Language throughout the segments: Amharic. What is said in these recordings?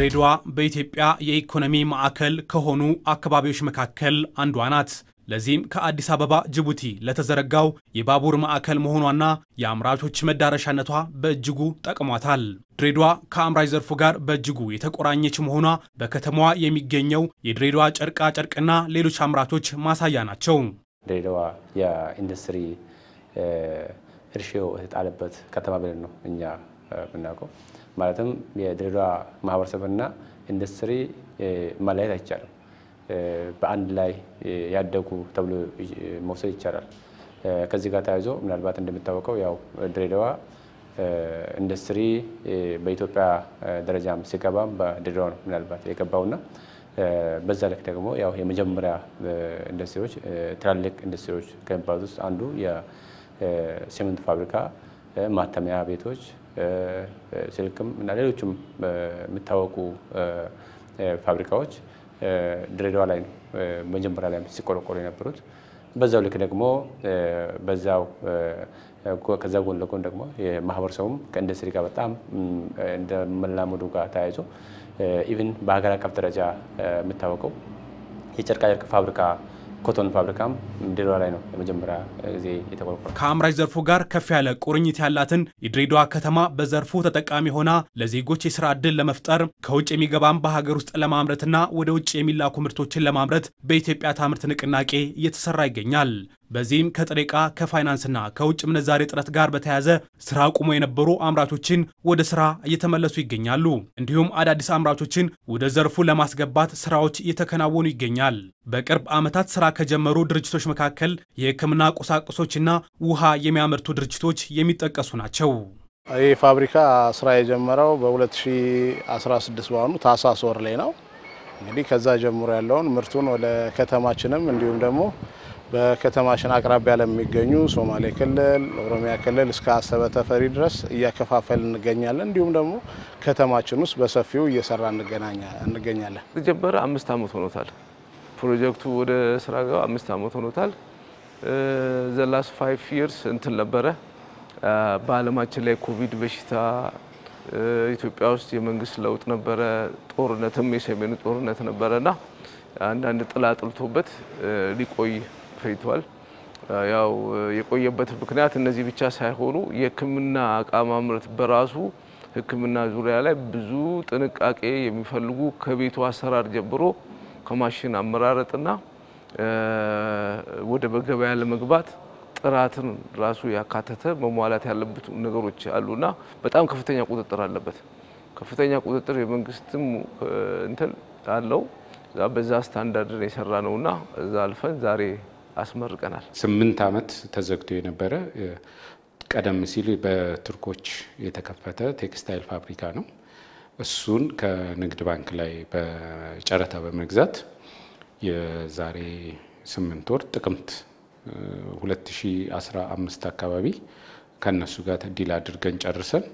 ድሬዳዋ በኢትዮጵያ የኢኮኖሚ ማዕከል ከሆኑ አካባቢዎች መካከል አንዷ ናት። ለዚህም ከአዲስ አበባ ጅቡቲ ለተዘረጋው የባቡር ማዕከል መሆኗና የአምራቾች መዳረሻነቷ በእጅጉ ጠቅሟታል። ድሬዳዋ ከአምራች ዘርፉ ጋር በእጅጉ የተቆራኘች መሆኗ በከተማዋ የሚገኘው የድሬዳዋ ጨርቃ ጨርቅና ሌሎች አምራቾች ማሳያ ናቸው። ድሬዳዋ የኢንዱስትሪ እርሾ የተጣለበት ከተማ ብለን ነው እኛ የምናውቀው። ማለትም የድሬዳዋ ማህበረሰብና ኢንዱስትሪ መለየት አይቻልም። በአንድ ላይ ያደጉ ተብሎ መውሰድ ይቻላል። ከዚህ ጋር ተያይዞ ምናልባት እንደሚታወቀው ያው ድሬዳዋ ኢንዱስትሪ በኢትዮጵያ ደረጃም ሲገባም በድሬዳዋ ነው ምናልባት የገባውና በዛ ልክ ደግሞ ያው የመጀመሪያ ኢንዱስትሪዎች ትላልቅ ኢንዱስትሪዎች ከሚባሉት ውስጥ አንዱ የሲሚንቶ ፋብሪካ፣ ማተሚያ ቤቶች ስልክም እና ሌሎችም የሚታወቁ ፋብሪካዎች ድሬዳዋ ላይ ነው መጀመሪያ ላይ ሲቆረቆሩ የነበሩት። በዛው ልክ ደግሞ በዛው ከዛ ጎን ለጎን ደግሞ ማህበረሰቡም ከኢንዱስትሪ ጋር በጣም መላመዱ ጋር ተያይዞ ኢቭን በሀገር አቀፍ ደረጃ የሚታወቀው የጨርቃጨርቅ ፋብሪካ ኮቶን ፋብሪካም ድሬዳዋ ላይ ነው የመጀመሪያ ጊዜ የተቆረቆረ። ከአምራች ዘርፉ ጋር ከፍ ያለ ቁርኝት ያላትን የድሬዳዋ ከተማ በዘርፉ ተጠቃሚ ሆና ለዜጎች የስራ እድል ለመፍጠር ከውጭ የሚገባም በሀገር ውስጥ ለማምረትና ወደ ውጭ የሚላኩ ምርቶችን ለማምረት በኢትዮጵያ ታምርት ንቅናቄ እየተሰራ ይገኛል። በዚህም ከጥሬ ዕቃ ከፋይናንስና ከውጭ ምንዛሬ ጥረት ጋር በተያያዘ ስራ አቁሞ የነበሩ አምራቾችን ወደ ስራ እየተመለሱ ይገኛሉ። እንዲሁም አዳዲስ አምራቾችን ወደ ዘርፉ ለማስገባት ስራዎች እየተከናወኑ ይገኛል። በቅርብ ዓመታት ስራ ከጀመሩ ድርጅቶች መካከል የሕክምና ቁሳቁሶችና ውሃ የሚያመርቱ ድርጅቶች የሚጠቀሱ ናቸው። ይህ ፋብሪካ ስራ የጀመረው በ2016 በሆኑ ታህሳስ ወር ላይ ነው። እንግዲህ ከዛ ጀምሮ ያለውን ምርቱን ወደ ከተማችንም እንዲሁም ደግሞ በከተማችን አቅራቢያ ለሚገኙ ሶማሌ ክልል፣ ኦሮሚያ ክልል እስከ አሰበ ተፈሪ ድረስ እያከፋፈል እንገኛለን። እንዲሁም ደግሞ ከተማችን ውስጥ በሰፊው እየሰራ እንገኛለን። ተጀመረ አምስት ዓመት ሆኖታል። ፕሮጀክቱ ወደ ስራ ገባ አምስት ዓመት ሆኖታል። ዘላስ ፋይቭ ይርስ እንትን ነበረ በአለማችን ላይ ኮቪድ በሽታ ኢትዮጵያ ውስጥ የመንግስት ለውጥ ነበረ፣ ጦርነትም የሰሜኑ ጦርነት ነበረና አንዳንድ ጥላ ጥልቶበት ሊቆይ ፈይቷል። ያው የቆየበት ምክንያት እነዚህ ብቻ ሳይሆኑ የሕክምና እቃ ማምረት በራሱ ሕክምና ዙሪያ ላይ ብዙ ጥንቃቄ የሚፈልጉ ከቤቱ አሰራር ጀምሮ ከማሽን አመራረጥና ወደ በገበያ ለመግባት ጥራትን ራሱ ያካተተ መሟላት ያለበት ነገሮች አሉና በጣም ከፍተኛ ቁጥጥር አለበት። ከፍተኛ ቁጥጥር የመንግስትም እንትን አለው። በዛ ስታንዳርድን የሰራ ነውና እዛ አልፈን ዛሬ አስመርቀናል። ስምንት ዓመት ተዘግቶ የነበረ ቀደም ሲል በቱርኮች የተከፈተ ቴክስታይል ፋብሪካ ነው። እሱን ከንግድ ባንክ ላይ በጨረታ በመግዛት የዛሬ ስምንት ወር ጥቅምት 2015 አካባቢ ከነሱ ጋር ዲል አድርገን ጨርሰን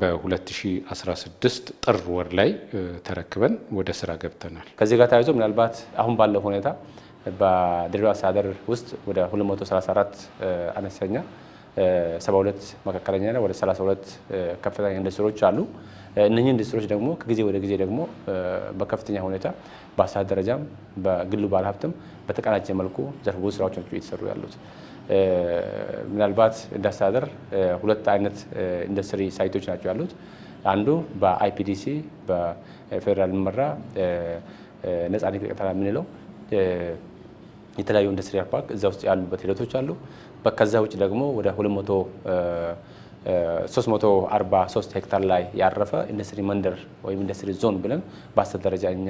በ2016 ጥር ወር ላይ ተረክበን ወደ ስራ ገብተናል። ከዚህ ጋር ተያይዞ ምናልባት አሁን ባለው ሁኔታ በድሬዳዋ አስተዳደር ውስጥ ወደ 234 አነስተኛ 72 መካከለኛና ወደ 32 ከፍተኛ ኢንዱስትሪዎች አሉ። እነኚህ ኢንዱስትሪዎች ደግሞ ከጊዜ ወደ ጊዜ ደግሞ በከፍተኛ ሁኔታ በአስተዳደር ደረጃም በግሉ ባለሀብትም በተቀናጀ መልኩ ዘርፈ ብዙ ስራዎች ናቸው እየተሰሩ ያሉት። ምናልባት እንደ አስተዳደር ሁለት አይነት ኢንዱስትሪ ሳይቶች ናቸው ያሉት። አንዱ በአይፒዲሲ በፌዴራል የሚመራ ነጻ ንግድ ቀጠና የምንለው የተለያዩ ኢንዱስትሪያል ፓርክ እዛ ውስጥ ያሉበት ሂደቶች አሉ። ከዛ ውጭ ደግሞ ወደ 343 ሄክታር ላይ ያረፈ ኢንዱስትሪ መንደር ወይም ኢንዱስትሪ ዞን ብለን በአስር ደረጃ እኛ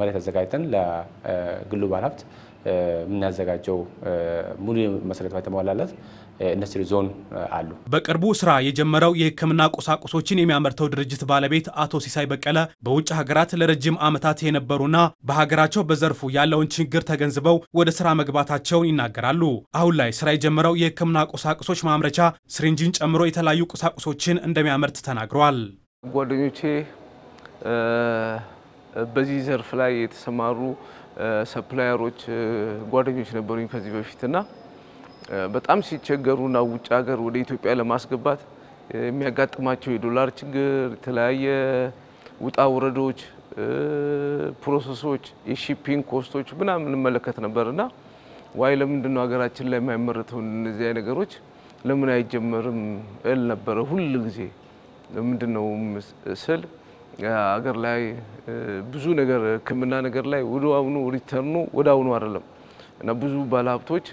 መሬት አዘጋጅተን ለግሉ ባለሀብት የምናዘጋጀው ሙሉ መሰረት የተሟላለት ኢንዱስትሪ ዞን አሉ። በቅርቡ ስራ የጀመረው የሕክምና ቁሳቁሶችን የሚያመርተው ድርጅት ባለቤት አቶ ሲሳይ በቀለ በውጭ ሀገራት ለረጅም ዓመታት የነበሩና በሀገራቸው በዘርፉ ያለውን ችግር ተገንዝበው ወደ ስራ መግባታቸውን ይናገራሉ። አሁን ላይ ስራ የጀመረው የሕክምና ቁሳቁሶች ማምረቻ ስሪንጅን ጨምሮ የተለያዩ ቁሳቁሶችን እንደሚያመርት ተናግረዋል። ጓደኞቼ በዚህ ዘርፍ ላይ የተሰማሩ ሰፕላየሮች ጓደኞች ነበሩኝ ከዚህ በፊት እና በጣም ሲቸገሩና ውጭ ሀገር ወደ ኢትዮጵያ ለማስገባት የሚያጋጥማቸው የዶላር ችግር፣ የተለያየ ውጣ ውረዶች፣ ፕሮሰሶች፣ የሺፒንግ ኮስቶች ምናምን እንመለከት ነበር እና ዋይ ለምንድን ነው ሀገራችን ላይ የማይመረተው እነዚያ ነገሮች ለምን አይጀመርም እል ነበረ ሁል ጊዜ ለምንድን ነው ስል አገር ላይ ብዙ ነገር ህክምና ነገር ላይ ወደ አሁኑ ሪተርኑ ወደ አሁኑ አይደለም እና ብዙ ባለሀብቶች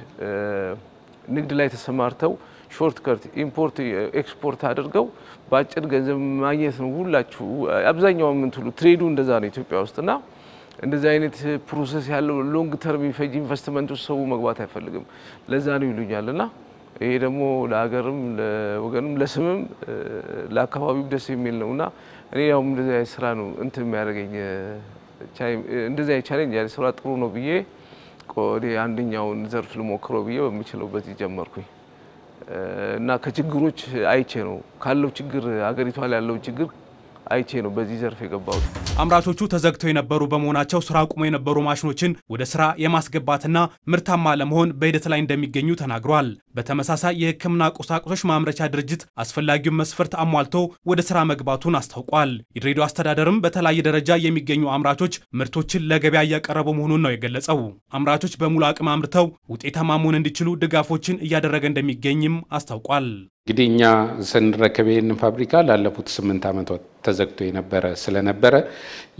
ንግድ ላይ ተሰማርተው ሾርት ከርት ኢምፖርት ኤክስፖርት አድርገው በአጭር ገንዘብ ማግኘት ነው። ሁላችሁ አብዛኛው የምንትሉ ትሬዱ እንደዛ ነው ኢትዮጵያ ውስጥ እና እንደዚህ አይነት ፕሮሰስ ያለው ሎንግ ተርም የሚፈጅ ኢንቨስትመንት ውስጥ ሰው መግባት አይፈልግም። ለዛ ነው ይሉኛል እና ይሄ ደግሞ ለሀገርም፣ ለወገንም፣ ለስምም ለአካባቢው ደስ የሚል ነው እና እኔ ያው እንደዚህ አይነት ስራ ነው እንትን የሚያደርገኝ እንደዚህ አይነት ቻሌንጅ ያለ ስራ ጥሩ ነው ብዬ እኔ አንደኛውን ዘርፍ ልሞክረው ብዬ በምችለው በዚህ ጀመርኩኝ እና ከችግሮች አይቼ ነው ካለው ችግር አገሪቷ ላይ ያለውን ችግር አይቼ ነው በዚህ ዘርፍ የገባሁት። አምራቾቹ ተዘግተው የነበሩ በመሆናቸው ስራ አቁሞ የነበሩ ማሽኖችን ወደ ስራ የማስገባትና ምርታማ ለመሆን በሂደት ላይ እንደሚገኙ ተናግሯል። በተመሳሳይ የሕክምና ቁሳቁሶች ማምረቻ ድርጅት አስፈላጊውን መስፈርት አሟልቶ ወደ ስራ መግባቱን አስታውቋል። የድሬዳዋ አስተዳደርም በተለያየ ደረጃ የሚገኙ አምራቾች ምርቶችን ለገበያ እያቀረቡ መሆኑን ነው የገለጸው። አምራቾች በሙሉ አቅም አምርተው ውጤታማ መሆን እንዲችሉ ድጋፎችን እያደረገ እንደሚገኝም አስታውቋል። እንግዲህ እኛ ስንረከብ ይህንን ፋብሪካ ላለፉት ስምንት ዓመታት ተዘግቶ የነበረ ስለነበረ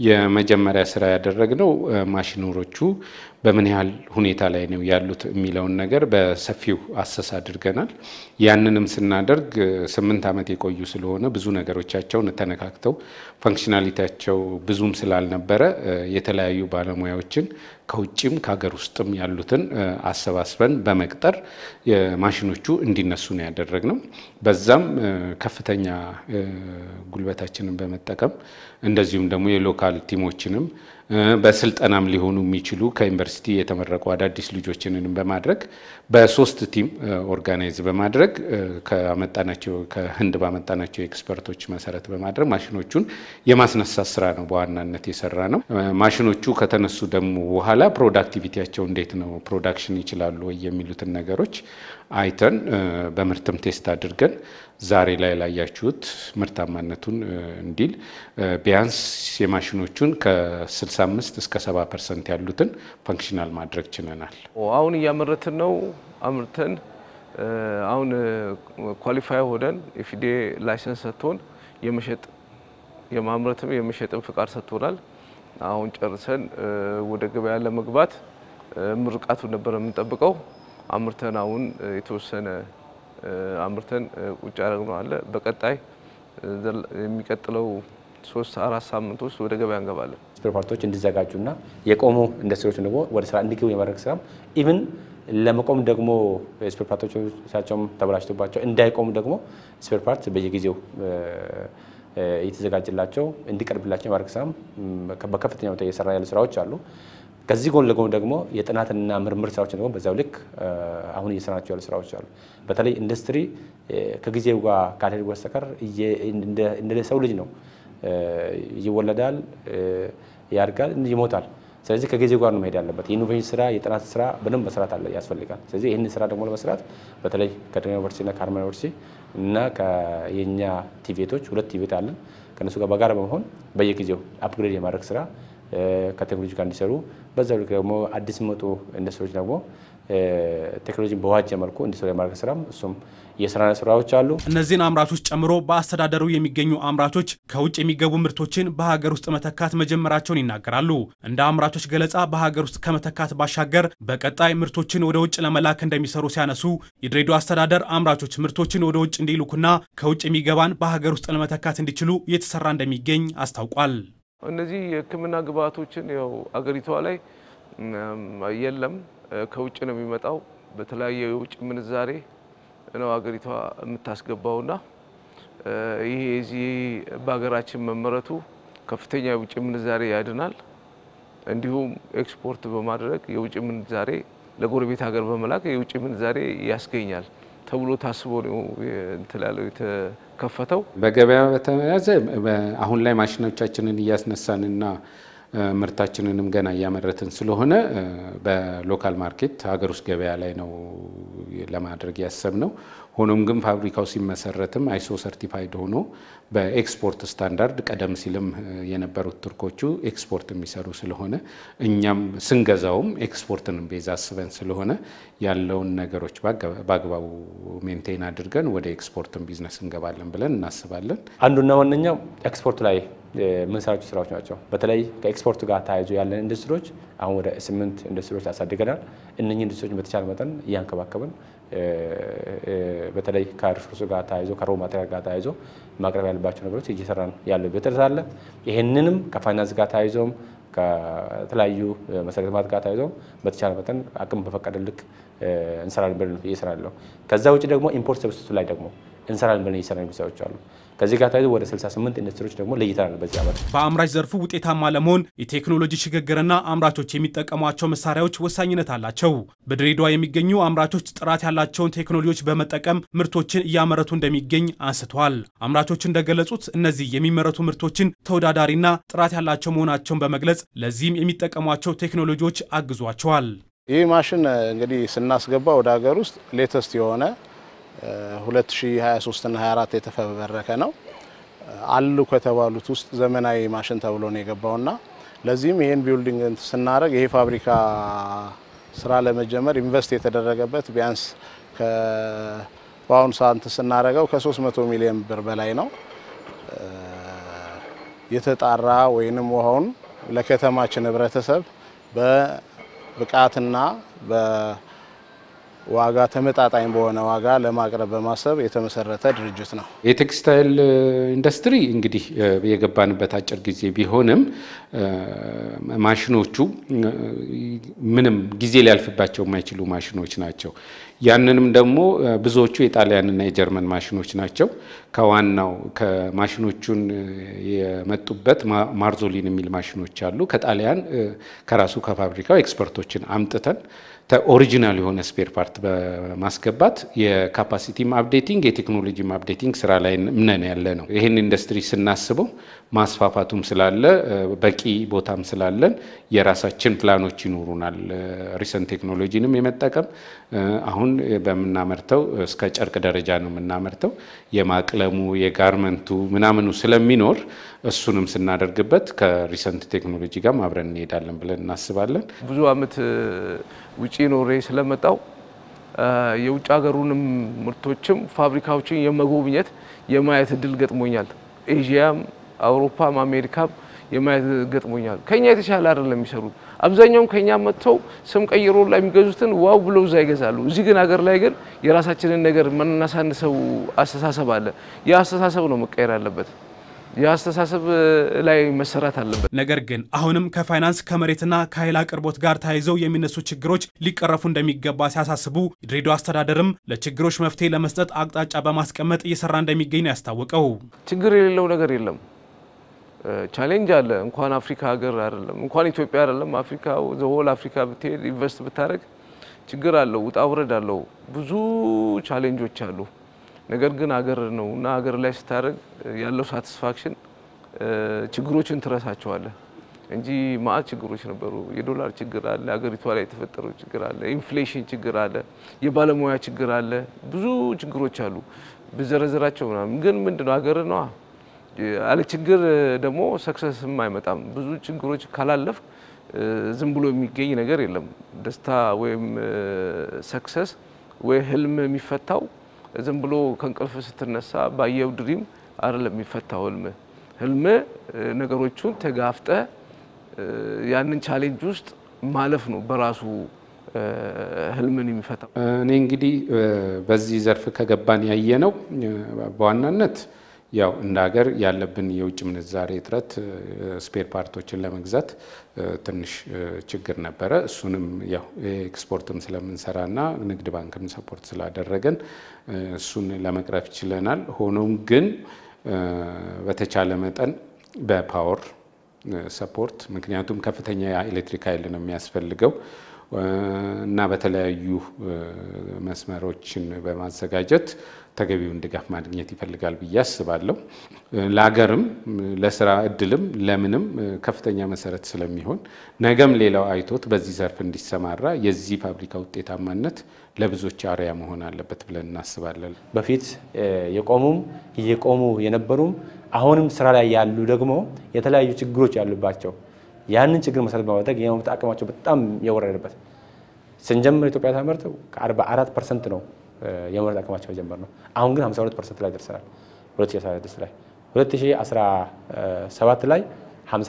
የመጀመሪያ ስራ ያደረግነው ማሽኖሮቹ በምን ያህል ሁኔታ ላይ ነው ያሉት የሚለውን ነገር በሰፊው አሰስ አድርገናል። ያንንም ስናደርግ ስምንት ዓመት የቆዩ ስለሆነ ብዙ ነገሮቻቸውን ተነካክተው ፋንክሽናሊቲያቸው ብዙም ስላልነበረ የተለያዩ ባለሙያዎችን ከውጭም ከሀገር ውስጥም ያሉትን አሰባስበን በመቅጠር ማሽኖቹ እንዲነሱ ነው ያደረግነው። በዛም ከፍተኛ ጉልበታችንን በመጠቀም እንደዚሁም ደግሞ የሎካል ቲሞችንም በስልጠናም ሊሆኑ የሚችሉ ከዩኒቨርሲቲ የተመረቁ አዳዲስ ልጆችንን በማድረግ በሶስት ቲም ኦርጋናይዝ በማድረግ ከመጣናቸው ከህንድ ባመጣናቸው ኤክስፐርቶች መሰረት በማድረግ ማሽኖቹን የማስነሳት ስራ ነው በዋናነት የሰራ ነው። ማሽኖቹ ከተነሱ ደግሞ በኋላ ፕሮዳክቲቪቲያቸው እንዴት ነው፣ ፕሮዳክሽን ይችላሉ ወይ የሚሉትን ነገሮች አይተን በምርትም ቴስት አድርገን ዛሬ ላይ ላያችሁት ምርታማነቱን እንዲል ቢያንስ የማሽኖቹን ከ65 እስከ 70 ፐርሰንት ያሉትን ፋንክሽናል ማድረግ ችለናል። አሁን እያመረትን ነው። አምርተን አሁን ኳሊፋይ ሆነን የፊዴ ላይሰንስ ሰጥቶን የመሸጥ የማምረትም የመሸጥም ፍቃድ ሰጥቶናል። አሁን ጨርሰን ወደ ገበያ ለመግባት ምርቃቱ ነበር የምንጠብቀው። አምርተን አሁን የተወሰነ አምርተን ቁጭ ያደረግነው አለ። በቀጣይ የሚቀጥለው ሶስት አራት ሳምንት ውስጥ ወደ ገበያ እንገባለን። ስፔር ፓርቶች እንዲዘጋጁና የቆሙ ኢንዱስትሪዎች ደግሞ ወደ ስራ እንዲገቡ የማድረግ ስራም ኢቭን ለመቆም ደግሞ ስፔር ፓርቶቻቸውም ተበላሽቶባቸው እንዳይቆሙ ደግሞ ስፔር ፓርት በየጊዜው እየተዘጋጀላቸው እንዲቀርብላቸው የማድረግ ስራም በከፍተኛ ሁኔታ እየሰራ ያሉ ስራዎች አሉ። ከዚህ ጎን ለጎን ደግሞ የጥናትና ምርምር ስራዎች ደግሞ በዛ ልክ አሁን እየሰራናቸው ያሉ ስራዎች አሉ። በተለይ ኢንዱስትሪ ከጊዜው ጋር ካልሄድ በስተቀር እንደ ሰው ልጅ ነው ይወለዳል፣ ያድጋል፣ ይሞታል። ስለዚህ ከጊዜ ጋር ነው መሄድ ያለበት። የኢኖቬሽን ስራ የጥናት ስራ በደንብ መስራት አለ ያስፈልጋል። ስለዚህ ይህን ስራ ደግሞ ለመስራት በተለይ ከድሬዳዋ ዩኒቨርሲቲ እና ከአርማ ዩኒቨርሲቲ እና የእኛ ቲቬቶች ሁለት ቲቬት አለን ከእነሱ ጋር በጋራ በመሆን በየጊዜው አፕግሬድ የማድረግ ስራ ከቴክኖሎጂ ጋር እንዲሰሩ በዛ ልክ ደግሞ አዲስ መጡ ኢንዱስትሪዎች ደግሞ ቴክኖሎጂን በዋጀ መልኩ እንዲሰሩ የማድረግ ስራም እሱም የስራ ስራዎች አሉ። እነዚህን አምራቾች ጨምሮ በአስተዳደሩ የሚገኙ አምራቾች ከውጭ የሚገቡ ምርቶችን በሀገር ውስጥ መተካት መጀመራቸውን ይናገራሉ። እንደ አምራቾች ገለጻ በሀገር ውስጥ ከመተካት ባሻገር በቀጣይ ምርቶችን ወደ ውጭ ለመላክ እንደሚሰሩ ሲያነሱ የድሬዳዋ አስተዳደር አምራቾች ምርቶችን ወደ ውጭ እንዲልኩና ከውጭ የሚገባን በሀገር ውስጥ ለመተካት እንዲችሉ እየተሰራ እንደሚገኝ አስታውቋል። እነዚህ የሕክምና ግብዓቶችን ያው አገሪቷ ላይ የለም፣ ከውጭ ነው የሚመጣው በተለያየ የውጭ ምንዛሬ ነው ሀገሪቷ የምታስገባውና ይሄ የዚህ በሀገራችን መመረቱ ከፍተኛ የውጭ ምንዛሬ ያድናል። እንዲሁም ኤክስፖርት በማድረግ የውጭ ምንዛሬ ለጎረቤት ሀገር በመላክ የውጭ ምንዛሬ ያስገኛል ተብሎ ታስቦ ነው እንትላለው የተከፈተው። በገበያ በተያያዘ አሁን ላይ ማሽኖቻችንን እያስነሳንና ምርታችንንም ገና እያመረትን ስለሆነ በሎካል ማርኬት ሀገር ውስጥ ገበያ ላይ ነው ለማድረግ ያሰብ ነው። ሆኖም ግን ፋብሪካው ሲመሰረትም አይሶ ሰርቲፋይድ ሆኖ በኤክስፖርት ስታንዳርድ ቀደም ሲልም የነበሩት ቱርኮቹ ኤክስፖርት የሚሰሩ ስለሆነ እኛም ስንገዛውም ኤክስፖርትንም ቤዛ አስበን ስለሆነ ያለውን ነገሮች በአግባቡ ሜንቴን አድርገን ወደ ኤክስፖርትን ቢዝነስ እንገባለን ብለን እናስባለን። አንዱና ዋነኛው ኤክስፖርት ላይ የምንሰራቸው ስራዎች ናቸው። በተለይ ከኤክስፖርት ጋር ተያይዞ ያለን ኢንዱስትሪዎች አሁን ወደ ስምንት ኢንዱስትሪዎች አሳድገናል። እነኚህ ኢንዱስትሪዎች በተቻለ መጠን እያንከባከብን በተለይ ከሪሶርሱ ጋር ተያይዞ ከሮ ማቴሪያል ጋር ተያይዞ ማቅረብ ያለባቸው ነገሮች እየሰራን ያለበት ጥረት አለ። ይህንንም ከፋይናንስ ጋር ተያይዞም ከተለያዩ መሰረተ ልማት ጋር ተያይዞ በተቻለ መጠን አቅም በፈቀደ ልክ እንሰራለን ብለን እየሰራለሁ። ከዛ ውጭ ደግሞ ኢምፖርት ሰብስቱ ላይ ደግሞ እንሰራለን ብለን እየሰራን ኢንዱስትሪዎች አሉ። ከዚህ ጋር ታይዞ ወደ 68 ኢንዱስትሪዎች ደግሞ ለይተናል በዚህ ዓመት። በአምራች ዘርፉ ውጤታማ ለመሆን የቴክኖሎጂ ሽግግርና አምራቾች የሚጠቀሟቸው መሳሪያዎች ወሳኝነት አላቸው። በድሬዳዋ የሚገኙ አምራቾች ጥራት ያላቸውን ቴክኖሎጂዎች በመጠቀም ምርቶችን እያመረቱ እንደሚገኝ አንስተዋል። አምራቾች እንደገለጹት እነዚህ የሚመረቱ ምርቶችን ተወዳዳሪና ጥራት ያላቸው መሆናቸውን በመግለጽ ለዚህም የሚጠቀሟቸው ቴክኖሎጂዎች አግዟቸዋል። ይህ ማሽን እንግዲህ ስናስገባ ወደ ሀገር ውስጥ ሌተስት የሆነ 2023 እና 24 የተፈበረከ ነው። አሉ ከተባሉት ውስጥ ዘመናዊ ማሽን ተብሎ ነው የገባውና ለዚህም ይሄን ቢልዲንግ ስናደርግ ይሄ ፋብሪካ ስራ ለመጀመር ኢንቨስት የተደረገበት ቢያንስ በአሁኑ ሰዓት ስናደርገው ከ300 ሚሊዮን ብር በላይ ነው። የተጣራ ወይንም ውሃውን ለከተማችን ህብረተሰብ በብቃትና ዋጋ ተመጣጣኝ በሆነ ዋጋ ለማቅረብ በማሰብ የተመሰረተ ድርጅት ነው። የቴክስታይል ኢንዱስትሪ እንግዲህ የገባንበት አጭር ጊዜ ቢሆንም ማሽኖቹ ምንም ጊዜ ሊያልፍባቸው የማይችሉ ማሽኖች ናቸው። ያንንም ደግሞ ብዙዎቹ የጣሊያንና የጀርመን ማሽኖች ናቸው። ከዋናው ከማሽኖቹን የመጡበት ማርዞሊን የሚል ማሽኖች አሉ። ከጣሊያን ከራሱ ከፋብሪካው ኤክስፐርቶችን አምጥተን ኦሪጂናል የሆነ ስፔር ፓርት በማስገባት የካፓሲቲም አፕዴቲንግ የቴክኖሎጂም አፕዴቲንግ ስራ ላይ ምነን ያለ ነው። ይህን ኢንዱስትሪ ስናስበው ማስፋፋቱም ስላለ በቂ ቦታም ስላለን የራሳችን ፕላኖች ይኖሩናል። ሪሰንት ቴክኖሎጂንም የመጠቀም አሁን በምናመርተው እስከ ጨርቅ ደረጃ ነው የምናመርተው። የማቅለሙ የጋርመንቱ ምናምኑ ስለሚኖር እሱንም ስናደርግበት ከሪሰንት ቴክኖሎጂ ጋር አብረን እንሄዳለን ብለን እናስባለን። ብዙ ዓመት ውጪ ኖሬ ስለመጣው የውጭ ሀገሩንም ምርቶችም ፋብሪካዎችን የመጎብኘት የማየት እድል ገጥሞኛል። ኤዥያም አውሮፓም አሜሪካም የማየት ገጥሞኛል። ከኛ የተሻለ አይደለም የሚሰሩት። አብዛኛውም ከኛ መጥተው ስም ቀይሮ ላይ የሚገዙትን ዋው ብለው እዛ ይገዛሉ። እዚህ ግን ሀገር ላይ ግን የራሳችንን ነገር የምናሳንሰው አስተሳሰብ አለ። ያ አስተሳሰብ ነው መቀየር አለበት። የአስተሳሰብ ላይ መሰራት አለበት። ነገር ግን አሁንም ከፋይናንስ ከመሬትና ከኃይል አቅርቦት ጋር ተያይዘው የሚነሱ ችግሮች ሊቀረፉ እንደሚገባ ሲያሳስቡ የድሬዳዋ አስተዳደርም ለችግሮች መፍትሄ ለመስጠት አቅጣጫ በማስቀመጥ እየሰራ እንደሚገኝ ያስታወቀው። ችግር የሌለው ነገር የለም። ቻሌንጅ አለ። እንኳን አፍሪካ ሀገር አይደለም እንኳን ኢትዮጵያ አይደለም አፍሪካ ዘሆል አፍሪካ ብትሄድ ኢንቨስት ብታደርግ ችግር አለው፣ ውጣ ውረድ አለው፣ ብዙ ቻሌንጆች አሉ። ነገር ግን አገር ነው እና አገር ላይ ስታደርግ ያለው ሳቲስፋክሽን ችግሮችን ትረሳቸዋለህ እንጂ ማአት ችግሮች ነበሩ። የዶላር ችግር አለ፣ አገሪቷ ላይ የተፈጠረው ችግር አለ፣ ኢንፍሌሽን ችግር አለ፣ የባለሙያ ችግር አለ፣ ብዙ ችግሮች አሉ። ብዘረዝራቸው ምናምን ግን ምንድነው አገር ነዋ ያለ ችግር ደግሞ ሰክሰስም አይመጣም። ብዙ ችግሮች ካላለፍ ዝም ብሎ የሚገኝ ነገር የለም። ደስታ ወይም ሰክሰስ ወይ ህልም የሚፈታው ዝም ብሎ ከእንቅልፍ ስትነሳ ባየው ድሪም አይደለም የሚፈታው ህልም። ህልም ነገሮቹን ተጋፍጠ ያንን ቻሌንጅ ውስጥ ማለፍ ነው በራሱ ህልምን የሚፈታው። እኔ እንግዲህ በዚህ ዘርፍ ከገባን ያየ ነው በዋናነት ያው እንደ ሀገር ያለብን የውጭ ምንዛሬ እጥረት ስፔር ፓርቶችን ለመግዛት ትንሽ ችግር ነበረ። እሱንም ያው ኤክስፖርትም ስለምንሰራና ንግድ ባንክም ሰፖርት ስላደረገን እሱን ለመቅረፍ ችለናል። ሆኖም ግን በተቻለ መጠን በፓወር ሰፖርት ምክንያቱም ከፍተኛ የኤሌክትሪክ ኃይል ነው የሚያስፈልገው እና በተለያዩ መስመሮችን በማዘጋጀት ተገቢውን ድጋፍ ማግኘት ይፈልጋል ብዬ አስባለሁ። ለሀገርም ለስራ እድልም ለምንም ከፍተኛ መሰረት ስለሚሆን ነገም ሌላው አይቶት በዚህ ዘርፍ እንዲሰማራ የዚህ ፋብሪካ ውጤታማነት ለብዙዎች አርያ መሆን አለበት ብለን እናስባለን። በፊት የቆሙም እየቆሙ የነበሩም አሁንም ስራ ላይ ያሉ ደግሞ የተለያዩ ችግሮች ያሉባቸው ያንን ችግር መሰረት በማድረግ የማምረት አቅማቸው በጣም የወረደበት ስንጀምር ኢትዮጵያ ታመርተው ከ44 ፐርሰንት ነው የማምረት አቅማቸው የጀመር ነው። አሁን ግን ሁለት ፐርሰንት ላይ ደርሰናል። 2016 ላይ ሰባት ላይ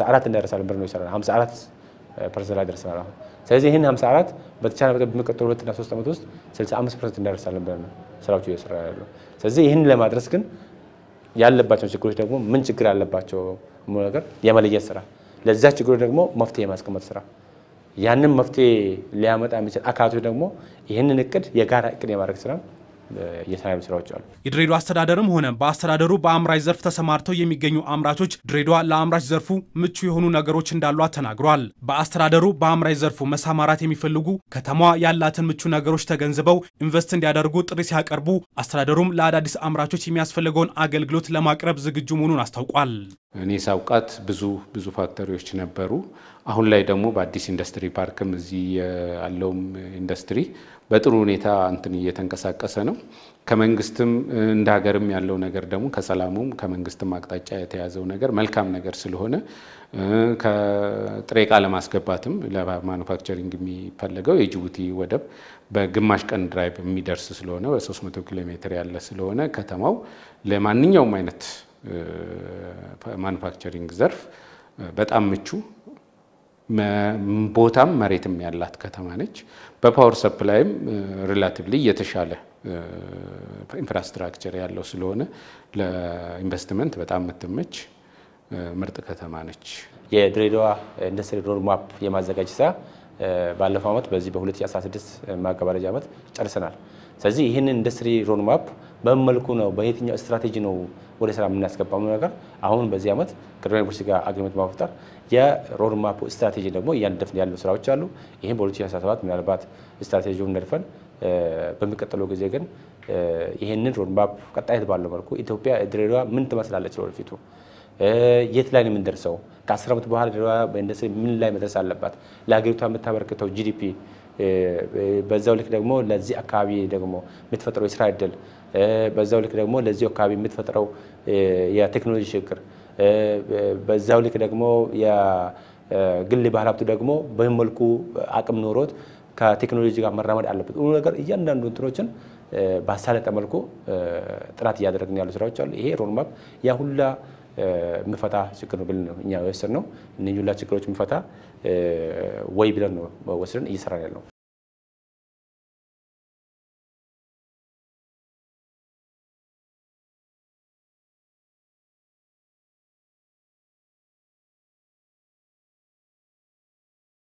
አራት እንደረሳለን ብር ነው ይሰራል አራት ፐርሰንት ላይ ደርሰናል አሁን። ስለዚህ ይህን 54 በተቻለ መጠን በሚቀጥሉ ሁለትና ሶስት ዓመት ውስጥ 65 ፐርሰንት እንደረሳለን ብለን ስራዎቹ እየሰራ ያለው። ስለዚህ ይህን ለማድረስ ግን ያለባቸውን ችግሮች ደግሞ ምን ችግር ያለባቸው ነገር የመለየት ስራ ለዛ ችግሮች ደግሞ መፍትሄ የማስቀመጥ ስራ ያንን መፍትሄ ሊያመጣ የሚችል አካቶች ደግሞ ይህንን እቅድ የጋራ እቅድ የማድረግ ስራ የሰላም ስራዎች አሉ። የድሬዳዋ አስተዳደርም ሆነ በአስተዳደሩ በአምራች ዘርፍ ተሰማርተው የሚገኙ አምራቾች ድሬዳዋ ለአምራች ዘርፉ ምቹ የሆኑ ነገሮች እንዳሏት ተናግሯል። በአስተዳደሩ በአምራች ዘርፉ መሰማራት የሚፈልጉ ከተማዋ ያላትን ምቹ ነገሮች ተገንዝበው ኢንቨስት እንዲያደርጉ ጥሪ ሲያቀርቡ፣ አስተዳደሩም ለአዳዲስ አምራቾች የሚያስፈልገውን አገልግሎት ለማቅረብ ዝግጁ መሆኑን አስታውቋል። እኔ ሳውቃት ብዙ ብዙ ፋክተሪዎች ነበሩ። አሁን ላይ ደግሞ በአዲስ ኢንዱስትሪ ፓርክም እዚህ ያለውም ኢንዱስትሪ በጥሩ ሁኔታ እንትን እየተንቀሳቀሰ ነው። ከመንግስትም እንደ ሀገርም ያለው ነገር ደግሞ ከሰላሙም ከመንግስትም አቅጣጫ የተያዘው ነገር መልካም ነገር ስለሆነ ከጥሬ ዕቃ ለማስገባትም ለማኑፋክቸሪንግ የሚፈለገው የጅቡቲ ወደብ በግማሽ ቀን ድራይቭ የሚደርስ ስለሆነ በ300 ኪሎ ሜትር ያለ ስለሆነ ከተማው ለማንኛውም አይነት ማኑፋክቸሪንግ ዘርፍ በጣም ምቹ ቦታም መሬትም ያላት ከተማ ነች። በፓወር ሰፕላይም ሪላቲቭሊ የተሻለ ኢንፍራስትራክቸር ያለው ስለሆነ ለኢንቨስትመንት በጣም የምትመች ምርጥ ከተማ ነች። የድሬዳዋ ኢንዱስትሪ ማፕ የማዘጋጀት ስራ ባለፈው ዓመት በዚህ በ2016 ማገባደጃ ዓመት ጨርሰናል። ስለዚህ ይህንን ኢንዱስትሪ ማፕ በምን መልኩ ነው በየትኛው ስትራቴጂ ነው ወደ ስራ የምናስገባው ነገር አሁን በዚህ ዓመት ከድሬዳዋ ዩኒቨርሲቲ ጋር አግሪመንት በመፍጠር የሮድማፕ ስትራቴጂ ደግሞ እያንደፍን ያሉ ስራዎች አሉ። ይህም በ2017 ምናልባት ስትራቴጂውን ነድፈን በሚቀጥለው ጊዜ ግን ይህንን ሮድማፕ ቀጣይነት ባለው መልኩ ኢትዮጵያ ድሬዳዋ ምን ትመስላለች ለወደፊቱ የት ላይ ነው የምንደርሰው? ከአስር ዓመት በኋላ ድሬዳዋ በኢንዱስትሪ ምን ላይ መድረስ አለባት? ለሀገሪቷ የምታበረክተው ጂዲፒ በዛው ልክ ደግሞ ለዚህ አካባቢ ደግሞ የምትፈጥረው የስራ እድል በዛው ልክ ደግሞ ለዚህ አካባቢ የምትፈጥረው የቴክኖሎጂ ችግር በዛው ልክ ደግሞ የግል ባለ ደግሞ በምን መልኩ አቅም ኖሮት ከቴክኖሎጂ ጋር መራመድ አለበት ሁሉ ነገር እያንዳንዱ እንትኖችን ባሳለጠ መልኩ ጥናት እያደረግን ያሉ ስራዎች አሉ። ይሄ ሮድማፕ ያ ሁላ ምፈታ ችግር ነው ብለን ነው እኛ ወስድ ነው እነኝ ሁላ ችግሮች ምፈታ ወይ ብለን ነው ወስደን እየሰራን ያለው።